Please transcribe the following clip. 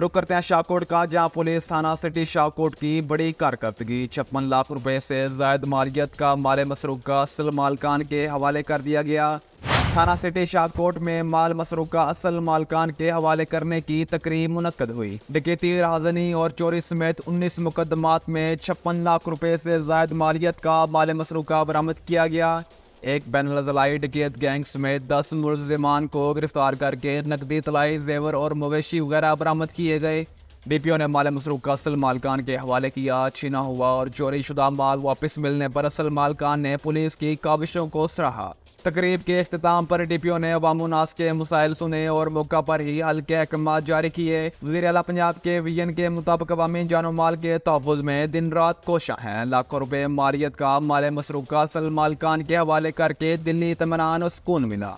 रुक करते हैं शाहकोट का जहां पुलिस थाना सिटी शाहकोट की बड़ी कारकर्दगी छप्पन लाख रुपए से जायद मालियत का माले मसरूक का असल मालकान के हवाले कर दिया गया थाना सिटी शाहकोट में माल मसरूक का असल मालकान के हवाले करने की तकरीब मुनद हुई डकेती राजनी और चोरी समेत उन्नीस मुकदमात में छप्पन लाख रुपए से जायद मालियत का माल मसरूक बरामद किया गया एक बैन तलाई डकैत गैंग समेत दस मुलजमान को गिरफ्तार करके नकदी तलाई जेवर और मवेशी वगैरह बरामद किए गए डीपीओ ने माल मसरूक का असल मालकान के हवाले किया छीना हुआ और चोरी शुदा माल वापस मिलने पर असल मालकान ने पुलिस की काविशों को सराहा तकरीब के अख्ताम पर डीपीओ ने अवामनास के मसाइल सुने और मौका पर ही हल्के अहकाम जारी किए वजीर अला पंजाब के वी एन के मुताबिक अवामी जानो माल के तहफ़ में दिन रात कोशा हैं लाखों रुपये मालियत का माल मसरूक का असल मालकान के हवाले करके दिल्ली इतमान और सुकून मिला